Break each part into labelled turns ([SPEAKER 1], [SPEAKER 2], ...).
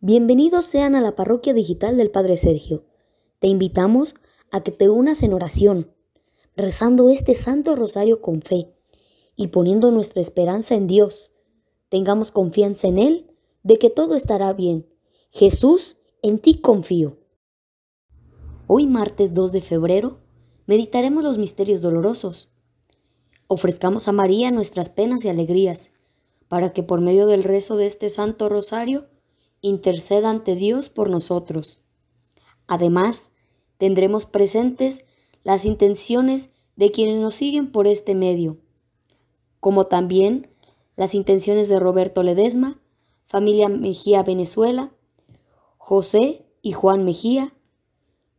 [SPEAKER 1] Bienvenidos sean a la parroquia digital del Padre Sergio. Te invitamos a que te unas en oración, rezando este Santo Rosario con fe y poniendo nuestra esperanza en Dios. Tengamos confianza en Él de que todo estará bien. Jesús, en ti confío. Hoy martes 2 de febrero meditaremos los misterios dolorosos. Ofrezcamos a María nuestras penas y alegrías, para que por medio del rezo de este Santo Rosario interceda ante Dios por nosotros. Además, tendremos presentes las intenciones de quienes nos siguen por este medio, como también las intenciones de Roberto Ledesma, familia Mejía Venezuela, José y Juan Mejía,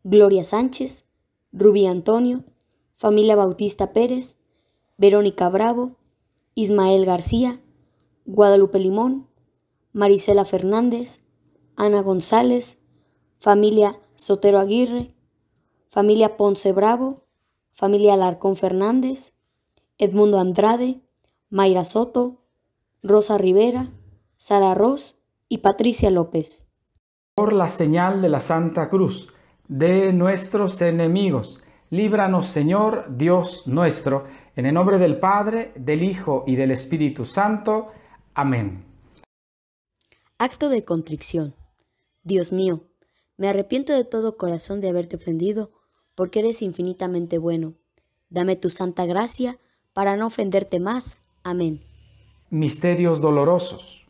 [SPEAKER 1] Gloria Sánchez, Rubí Antonio, familia Bautista Pérez, Verónica Bravo, Ismael García, Guadalupe Limón, Marisela Fernández, Ana González, familia Sotero Aguirre, familia Ponce Bravo, familia Alarcón Fernández, Edmundo Andrade, Mayra Soto, Rosa Rivera, Sara Ross y Patricia
[SPEAKER 2] López. Por la señal de la Santa Cruz, de nuestros enemigos, líbranos Señor Dios nuestro, en el nombre del Padre, del Hijo y del Espíritu Santo. Amén. Acto de contrición.
[SPEAKER 1] Dios mío, me arrepiento de todo corazón de haberte ofendido, porque eres infinitamente bueno. Dame tu santa gracia para no ofenderte más.
[SPEAKER 2] Amén. Misterios dolorosos.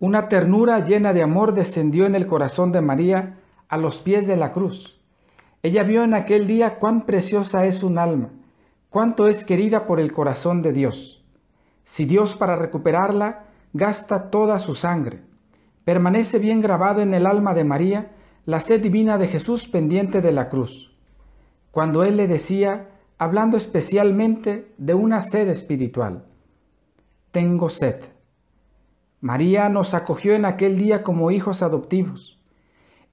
[SPEAKER 2] Una ternura llena de amor descendió en el corazón de María a los pies de la cruz. Ella vio en aquel día cuán preciosa es un alma, cuánto es querida por el corazón de Dios. Si Dios para recuperarla gasta toda su sangre, permanece bien grabado en el alma de María la sed divina de Jesús pendiente de la cruz, cuando él le decía, hablando especialmente de una sed espiritual, Tengo sed. María nos acogió en aquel día como hijos adoptivos.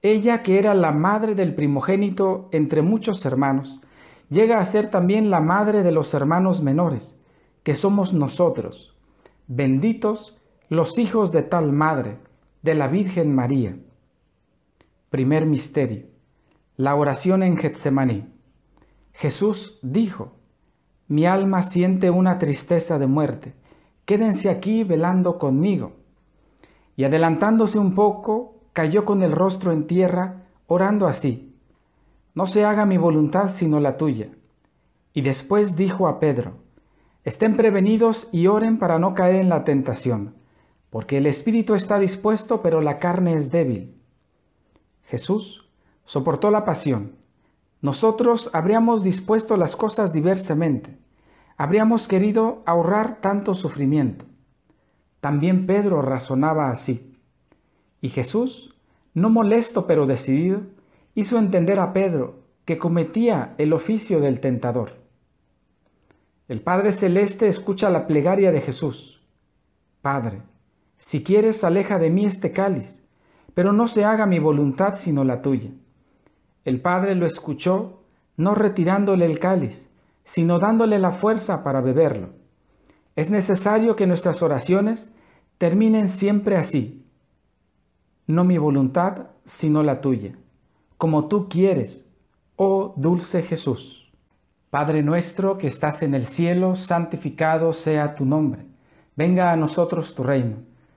[SPEAKER 2] Ella, que era la madre del primogénito entre muchos hermanos, llega a ser también la madre de los hermanos menores, que somos nosotros, benditos los hijos de tal madre de la Virgen María. Primer misterio. La oración en Getsemaní. Jesús dijo, mi alma siente una tristeza de muerte, quédense aquí velando conmigo. Y adelantándose un poco, cayó con el rostro en tierra, orando así, no se haga mi voluntad sino la tuya. Y después dijo a Pedro, estén prevenidos y oren para no caer en la tentación porque el espíritu está dispuesto, pero la carne es débil. Jesús soportó la pasión. Nosotros habríamos dispuesto las cosas diversamente. Habríamos querido ahorrar tanto sufrimiento. También Pedro razonaba así. Y Jesús, no molesto pero decidido, hizo entender a Pedro que cometía el oficio del tentador. El Padre Celeste escucha la plegaria de Jesús. Padre, si quieres, aleja de mí este cáliz, pero no se haga mi voluntad sino la tuya. El padre lo escuchó, no retirándole el cáliz, sino dándole la fuerza para beberlo. Es necesario que nuestras oraciones terminen siempre así. No mi voluntad, sino la tuya, como tú quieres, oh dulce Jesús. Padre nuestro que estás en el cielo, santificado sea tu nombre. Venga a nosotros tu reino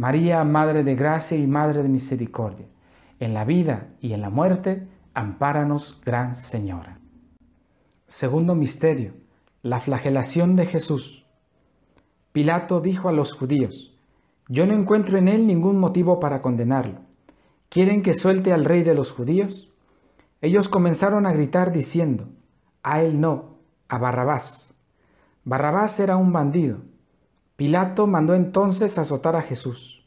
[SPEAKER 2] María, Madre de Gracia y Madre de Misericordia, en la vida y en la muerte, ampáranos, Gran Señora. Segundo misterio, la flagelación de Jesús. Pilato dijo a los judíos, yo no encuentro en él ningún motivo para condenarlo. ¿Quieren que suelte al rey de los judíos? Ellos comenzaron a gritar diciendo, a él no, a Barrabás. Barrabás era un bandido Pilato mandó entonces azotar a Jesús.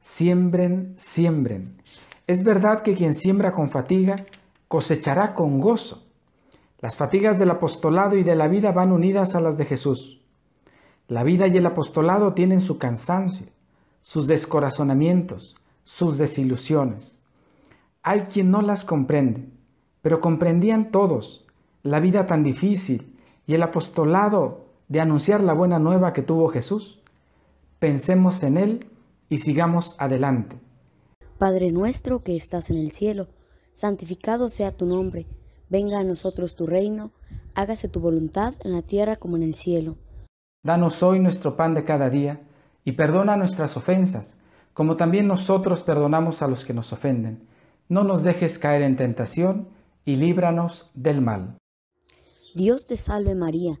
[SPEAKER 2] Siembren, siembren. Es verdad que quien siembra con fatiga cosechará con gozo. Las fatigas del apostolado y de la vida van unidas a las de Jesús. La vida y el apostolado tienen su cansancio, sus descorazonamientos, sus desilusiones. Hay quien no las comprende, pero comprendían todos la vida tan difícil y el apostolado de anunciar la buena nueva que tuvo Jesús, pensemos en Él y sigamos adelante.
[SPEAKER 1] Padre nuestro que estás en el cielo, santificado sea tu nombre, venga a nosotros tu reino, hágase tu voluntad en la tierra como en el cielo.
[SPEAKER 2] Danos hoy nuestro pan de cada día, y perdona nuestras ofensas, como también nosotros perdonamos a los que nos ofenden. No nos dejes caer en tentación, y líbranos del mal.
[SPEAKER 1] Dios te salve María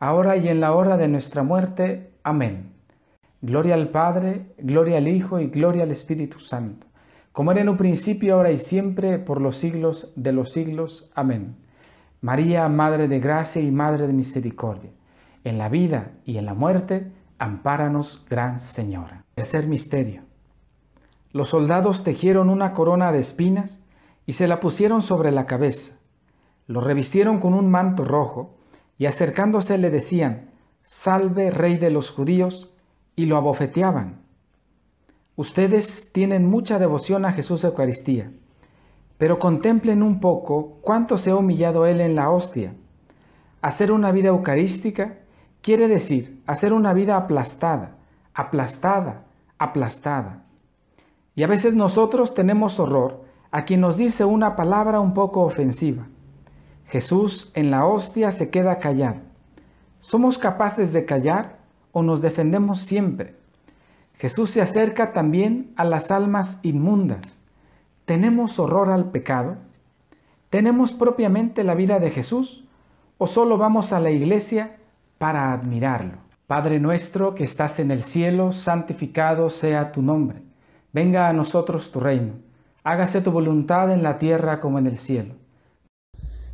[SPEAKER 2] ahora y en la hora de nuestra muerte. Amén. Gloria al Padre, gloria al Hijo y gloria al Espíritu Santo, como era en un principio, ahora y siempre, por los siglos de los siglos. Amén. María, Madre de Gracia y Madre de Misericordia, en la vida y en la muerte, ampáranos, Gran Señora. Tercer misterio. Los soldados tejieron una corona de espinas y se la pusieron sobre la cabeza. Lo revistieron con un manto rojo y acercándose le decían, Salve Rey de los judíos, y lo abofeteaban. Ustedes tienen mucha devoción a Jesús Eucaristía, pero contemplen un poco cuánto se ha humillado Él en la hostia. Hacer una vida eucarística quiere decir hacer una vida aplastada, aplastada, aplastada. Y a veces nosotros tenemos horror a quien nos dice una palabra un poco ofensiva. Jesús en la hostia se queda callado. ¿Somos capaces de callar o nos defendemos siempre? Jesús se acerca también a las almas inmundas. ¿Tenemos horror al pecado? ¿Tenemos propiamente la vida de Jesús o solo vamos a la iglesia para admirarlo? Padre nuestro que estás en el cielo, santificado sea tu nombre. Venga a nosotros tu reino. Hágase tu voluntad en la tierra como en el cielo.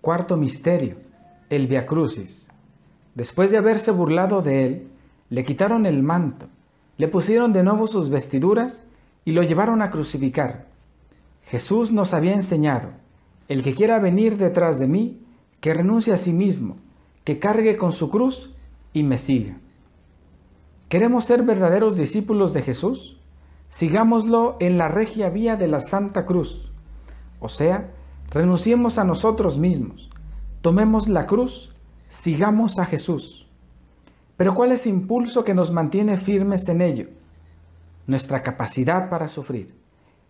[SPEAKER 2] Cuarto misterio, el Viacrucis Crucis. Después de haberse burlado de él, le quitaron el manto, le pusieron de nuevo sus vestiduras y lo llevaron a crucificar. Jesús nos había enseñado, el que quiera venir detrás de mí, que renuncie a sí mismo, que cargue con su cruz y me siga. ¿Queremos ser verdaderos discípulos de Jesús? Sigámoslo en la regia vía de la Santa Cruz, o sea, Renunciemos a nosotros mismos, tomemos la cruz, sigamos a Jesús. Pero ¿cuál es el impulso que nos mantiene firmes en ello? Nuestra capacidad para sufrir.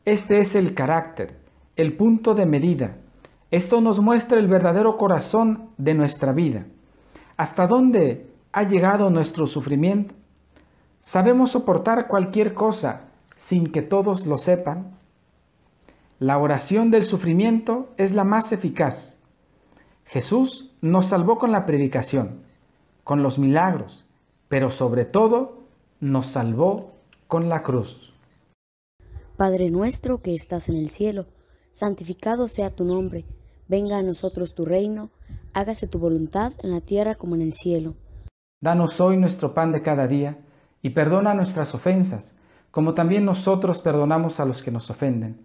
[SPEAKER 2] Este es el carácter, el punto de medida. Esto nos muestra el verdadero corazón de nuestra vida. ¿Hasta dónde ha llegado nuestro sufrimiento? ¿Sabemos soportar cualquier cosa sin que todos lo sepan? La oración del sufrimiento es la más eficaz. Jesús nos salvó con la predicación, con los milagros, pero sobre todo nos salvó con la cruz.
[SPEAKER 1] Padre nuestro que estás en el cielo, santificado sea tu nombre, venga a nosotros tu reino, hágase tu voluntad en la tierra como en el cielo.
[SPEAKER 2] Danos hoy nuestro pan de cada día, y perdona nuestras ofensas, como también nosotros perdonamos a los que nos ofenden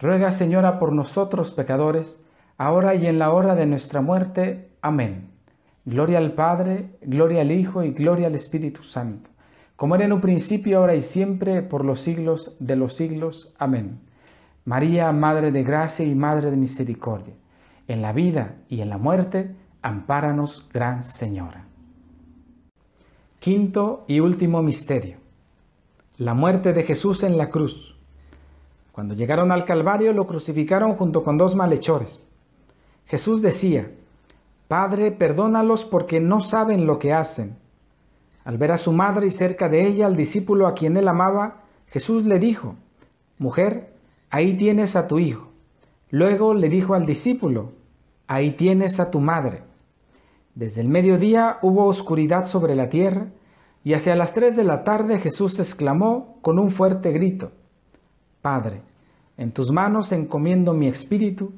[SPEAKER 2] Ruega, Señora, por nosotros pecadores, ahora y en la hora de nuestra muerte. Amén. Gloria al Padre, gloria al Hijo y gloria al Espíritu Santo, como era en un principio, ahora y siempre, por los siglos de los siglos. Amén. María, Madre de Gracia y Madre de Misericordia, en la vida y en la muerte, ampáranos, Gran Señora. Quinto y último misterio. La muerte de Jesús en la cruz. Cuando llegaron al Calvario lo crucificaron junto con dos malhechores. Jesús decía, Padre, perdónalos porque no saben lo que hacen. Al ver a su madre y cerca de ella al discípulo a quien él amaba, Jesús le dijo, Mujer, ahí tienes a tu hijo. Luego le dijo al discípulo, Ahí tienes a tu madre. Desde el mediodía hubo oscuridad sobre la tierra, y hacia las tres de la tarde Jesús exclamó con un fuerte grito, Padre, en tus manos encomiendo mi espíritu,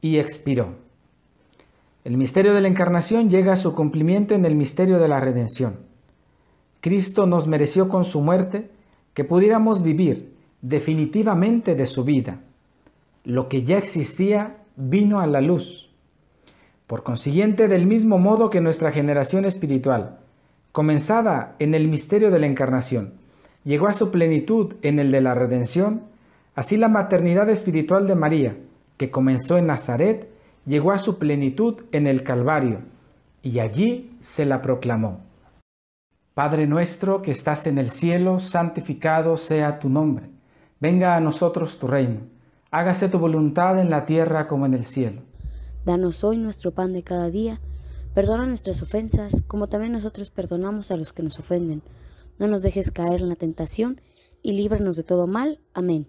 [SPEAKER 2] y expiró. El misterio de la encarnación llega a su cumplimiento en el misterio de la redención. Cristo nos mereció con su muerte que pudiéramos vivir definitivamente de su vida. Lo que ya existía vino a la luz. Por consiguiente, del mismo modo que nuestra generación espiritual, comenzada en el misterio de la encarnación, llegó a su plenitud en el de la redención, Así la maternidad espiritual de María, que comenzó en Nazaret, llegó a su plenitud en el Calvario, y allí se la proclamó. Padre nuestro que estás en el cielo, santificado sea tu nombre. Venga a nosotros tu reino. Hágase tu voluntad en la tierra como en el cielo.
[SPEAKER 1] Danos hoy nuestro pan de cada día. Perdona nuestras ofensas, como también nosotros perdonamos a los que nos ofenden. No nos dejes caer en la tentación y líbranos
[SPEAKER 2] de todo mal. Amén.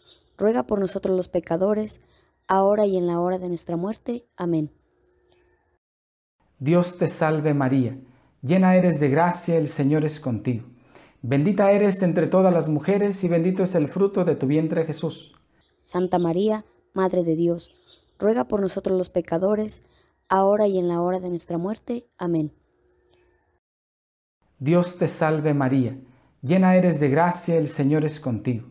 [SPEAKER 1] ruega por nosotros los pecadores, ahora y en la hora de nuestra muerte. Amén.
[SPEAKER 2] Dios te salve María, llena eres de gracia, el Señor es contigo. Bendita eres entre todas las mujeres y bendito es el fruto de tu vientre Jesús. Santa María, Madre de Dios,
[SPEAKER 1] ruega por nosotros los pecadores, ahora y en la hora de nuestra muerte. Amén.
[SPEAKER 2] Dios te salve María, llena eres de gracia, el Señor es contigo.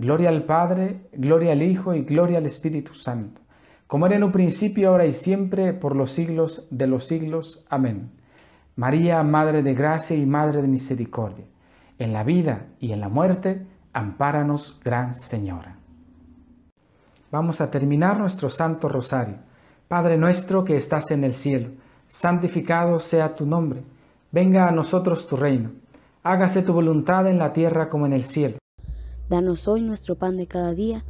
[SPEAKER 2] Gloria al Padre, gloria al Hijo y gloria al Espíritu Santo, como era en un principio, ahora y siempre, por los siglos de los siglos. Amén. María, Madre de Gracia y Madre de Misericordia, en la vida y en la muerte, ampáranos, Gran Señora. Vamos a terminar nuestro Santo Rosario. Padre nuestro que estás en el cielo, santificado sea tu nombre. Venga a nosotros tu reino. Hágase tu voluntad en la tierra como en el cielo.
[SPEAKER 1] Danos hoy nuestro pan de cada día.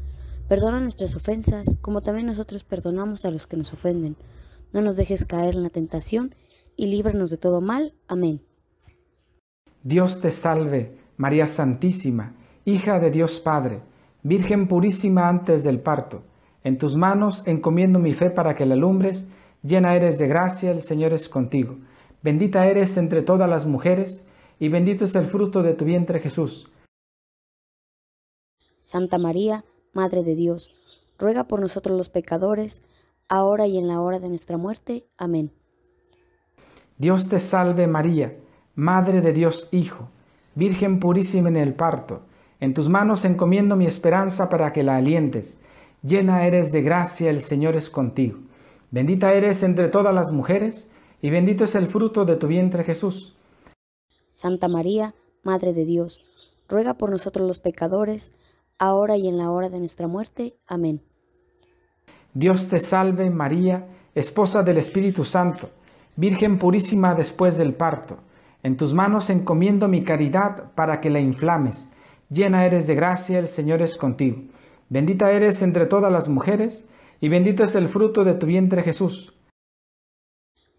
[SPEAKER 1] Perdona nuestras ofensas, como también nosotros perdonamos a los que nos ofenden. No nos dejes caer en la tentación y líbranos de todo mal. Amén.
[SPEAKER 2] Dios te salve, María Santísima, hija de Dios Padre, Virgen purísima antes del parto. En tus manos encomiendo mi fe para que la alumbres, llena eres de gracia, el Señor es contigo. Bendita eres entre todas las mujeres, y bendito es el fruto de tu vientre Jesús.
[SPEAKER 1] Santa María, Madre de Dios, ruega por nosotros los pecadores, ahora y en la hora de nuestra muerte. Amén.
[SPEAKER 2] Dios te salve María, Madre de Dios Hijo, Virgen purísima en el parto, en tus manos encomiendo mi esperanza para que la alientes. Llena eres de gracia, el Señor es contigo. Bendita eres entre todas las mujeres, y bendito es el fruto de tu vientre Jesús.
[SPEAKER 1] Santa María, Madre de Dios, ruega por nosotros los pecadores, ahora y en la hora de nuestra muerte. Amén.
[SPEAKER 2] Dios te salve María, esposa del Espíritu Santo, Virgen purísima después del parto. En tus manos encomiendo mi caridad para que la inflames. Llena eres de gracia, el Señor es contigo. Bendita eres entre todas las mujeres, y bendito es el fruto de tu vientre Jesús.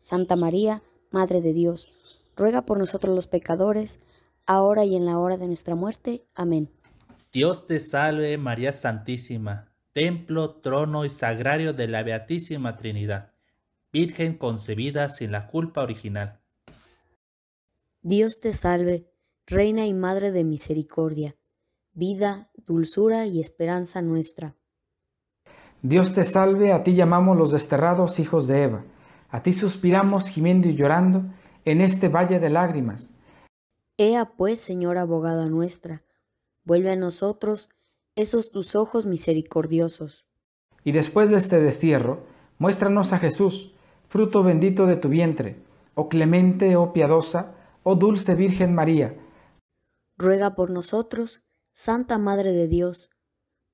[SPEAKER 1] Santa María, Madre de Dios, ruega por nosotros los pecadores, ahora y en la hora de nuestra muerte. Amén.
[SPEAKER 3] Dios te salve María Santísima, templo, trono y sagrario de la Beatísima Trinidad, Virgen concebida sin la culpa original.
[SPEAKER 1] Dios te salve, Reina y Madre de Misericordia, vida, dulzura y esperanza nuestra.
[SPEAKER 2] Dios te salve, a ti llamamos los desterrados hijos de Eva, a ti suspiramos gimiendo y llorando en este valle de lágrimas.
[SPEAKER 1] Ea pues, Señora abogada nuestra, vuelve a nosotros esos tus ojos misericordiosos.
[SPEAKER 2] Y después de este destierro, muéstranos a Jesús, fruto bendito de tu vientre, oh clemente, oh piadosa, oh dulce Virgen María.
[SPEAKER 4] Ruega por
[SPEAKER 1] nosotros, Santa Madre de Dios,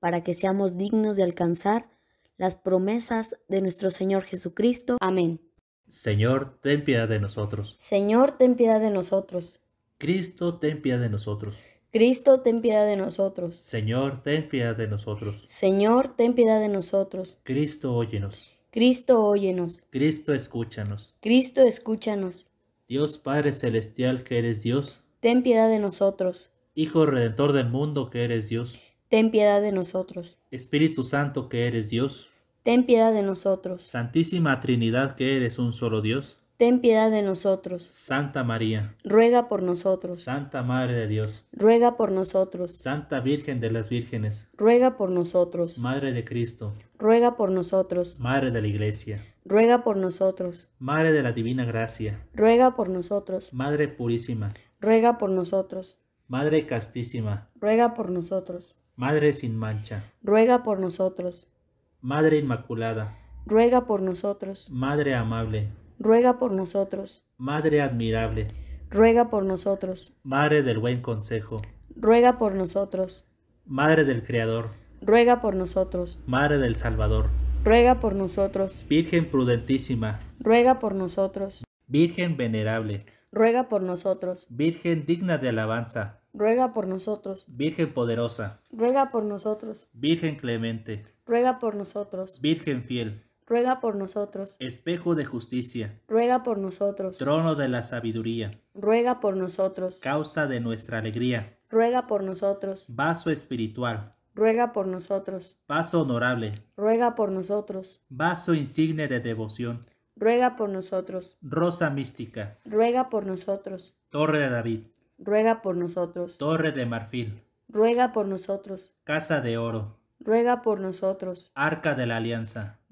[SPEAKER 1] para que seamos dignos de alcanzar las promesas de nuestro Señor Jesucristo. Amén.
[SPEAKER 3] Señor, ten piedad de nosotros.
[SPEAKER 1] Señor, ten piedad de nosotros.
[SPEAKER 3] Cristo, ten piedad de nosotros.
[SPEAKER 1] Cristo, ten piedad de nosotros.
[SPEAKER 3] Señor, ten piedad de nosotros.
[SPEAKER 1] Señor, ten piedad de nosotros.
[SPEAKER 3] Cristo, óyenos.
[SPEAKER 1] Cristo, óyenos.
[SPEAKER 3] Cristo, escúchanos.
[SPEAKER 1] Cristo, escúchanos.
[SPEAKER 3] Dios Padre Celestial, que eres Dios.
[SPEAKER 1] Ten piedad de nosotros.
[SPEAKER 3] Hijo Redentor del mundo, que eres Dios.
[SPEAKER 1] Ten piedad de nosotros.
[SPEAKER 3] Espíritu Santo, que eres Dios.
[SPEAKER 4] Ten piedad de nosotros.
[SPEAKER 3] Santísima Trinidad, que eres un solo Dios
[SPEAKER 4] Ten piedad de nosotros.
[SPEAKER 3] Santa María.
[SPEAKER 4] Ruega por nosotros.
[SPEAKER 3] Santa Madre de Dios. Ruega por nosotros. Santa Virgen de las Vírgenes.
[SPEAKER 4] Ruega por nosotros.
[SPEAKER 3] Madre de Cristo.
[SPEAKER 4] Ruega por nosotros.
[SPEAKER 3] Madre de la Iglesia.
[SPEAKER 4] Ruega por nosotros.
[SPEAKER 3] Madre de la Divina Gracia.
[SPEAKER 4] Ruega por nosotros.
[SPEAKER 3] Madre Purísima.
[SPEAKER 4] Ruega por nosotros.
[SPEAKER 3] Madre Castísima.
[SPEAKER 4] Ruega por nosotros.
[SPEAKER 3] Madre sin mancha.
[SPEAKER 4] Ruega por nosotros.
[SPEAKER 3] Madre Inmaculada.
[SPEAKER 4] Ruega por nosotros.
[SPEAKER 3] Madre amable
[SPEAKER 4] ruega por nosotros.
[SPEAKER 3] Madre admirable,
[SPEAKER 4] ruega por nosotros.
[SPEAKER 3] Madre del buen consejo,
[SPEAKER 4] ruega por nosotros.
[SPEAKER 3] Madre del Creador,
[SPEAKER 4] ruega por nosotros.
[SPEAKER 3] Madre del Salvador,
[SPEAKER 4] ruega por nosotros.
[SPEAKER 3] Virgen prudentísima,
[SPEAKER 4] ruega por nosotros.
[SPEAKER 3] Virgen venerable,
[SPEAKER 4] ruega por nosotros.
[SPEAKER 3] Virgen digna de alabanza,
[SPEAKER 4] ruega por nosotros.
[SPEAKER 3] Virgen poderosa,
[SPEAKER 4] ruega por nosotros.
[SPEAKER 3] Virgen clemente,
[SPEAKER 4] ruega por nosotros.
[SPEAKER 3] Virgen fiel,
[SPEAKER 4] ruega por nosotros.
[SPEAKER 3] Espejo de justicia,
[SPEAKER 4] ruega por nosotros.
[SPEAKER 3] Trono de la sabiduría,
[SPEAKER 4] ruega por nosotros.
[SPEAKER 3] Causa de nuestra alegría,
[SPEAKER 4] ruega por nosotros.
[SPEAKER 3] Vaso espiritual,
[SPEAKER 4] ruega por nosotros.
[SPEAKER 3] Vaso honorable,
[SPEAKER 4] ruega por nosotros.
[SPEAKER 3] Vaso insigne de devoción,
[SPEAKER 4] ruega por nosotros.
[SPEAKER 3] Rosa mística,
[SPEAKER 4] ruega por nosotros.
[SPEAKER 3] Torre de David,
[SPEAKER 4] ruega por nosotros.
[SPEAKER 3] Torre de marfil,
[SPEAKER 4] ruega por nosotros.
[SPEAKER 3] Casa de oro,
[SPEAKER 4] ruega por nosotros.
[SPEAKER 3] Arca de la alianza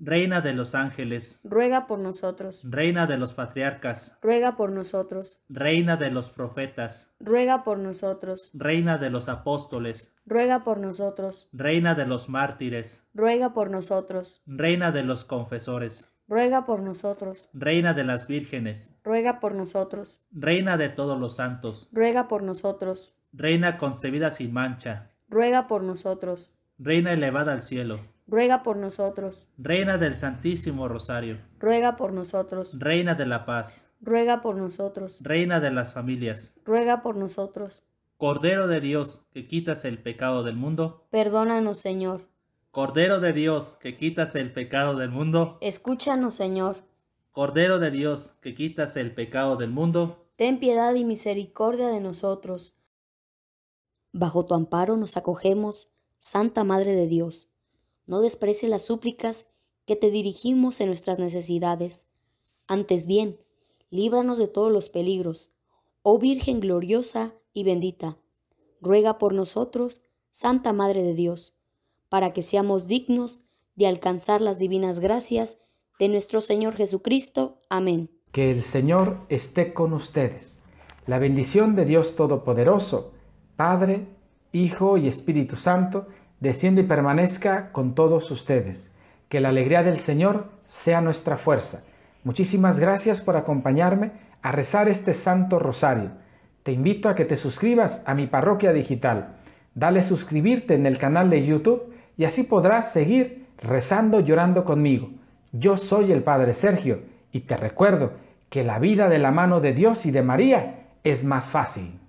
[SPEAKER 3] Reina de los ángeles,
[SPEAKER 4] ruega por nosotros.
[SPEAKER 3] Reina de los patriarcas,
[SPEAKER 4] ruega por nosotros.
[SPEAKER 3] Reina de los profetas,
[SPEAKER 4] ruega por nosotros.
[SPEAKER 3] Reina de los apóstoles,
[SPEAKER 4] ruega por nosotros.
[SPEAKER 3] Reina de los mártires,
[SPEAKER 4] ruega por nosotros.
[SPEAKER 3] Reina de los confesores,
[SPEAKER 4] ruega por nosotros.
[SPEAKER 3] Reina de las vírgenes,
[SPEAKER 4] ruega por nosotros.
[SPEAKER 3] Reina de todos los santos,
[SPEAKER 4] ruega por nosotros.
[SPEAKER 3] Reina concebida sin mancha,
[SPEAKER 4] ruega por nosotros.
[SPEAKER 3] Reina elevada al cielo,
[SPEAKER 4] ruega por nosotros.
[SPEAKER 3] Reina del Santísimo Rosario,
[SPEAKER 4] ruega por nosotros.
[SPEAKER 3] Reina de la Paz,
[SPEAKER 4] ruega por nosotros.
[SPEAKER 3] Reina de las familias,
[SPEAKER 4] ruega por nosotros.
[SPEAKER 3] Cordero de Dios, que quitas el pecado del mundo,
[SPEAKER 4] perdónanos, Señor.
[SPEAKER 3] Cordero de Dios, que quitas el pecado del mundo,
[SPEAKER 1] escúchanos, Señor.
[SPEAKER 3] Cordero de Dios, que quitas el pecado del mundo,
[SPEAKER 1] ten piedad y misericordia de nosotros. Bajo tu amparo nos acogemos, Santa Madre de Dios no desprecie las súplicas que te dirigimos en nuestras necesidades. Antes bien, líbranos de todos los peligros. Oh Virgen gloriosa y bendita, ruega por nosotros, Santa Madre de Dios, para que seamos dignos de alcanzar las divinas gracias de nuestro Señor Jesucristo. Amén.
[SPEAKER 2] Que el Señor esté con ustedes. La bendición de Dios Todopoderoso, Padre, Hijo y Espíritu Santo, descienda y permanezca con todos ustedes. Que la alegría del Señor sea nuestra fuerza. Muchísimas gracias por acompañarme a rezar este Santo Rosario. Te invito a que te suscribas a mi parroquia digital. Dale suscribirte en el canal de YouTube y así podrás seguir rezando llorando conmigo. Yo soy el Padre Sergio y te recuerdo que la vida de la mano de Dios y de María es más fácil.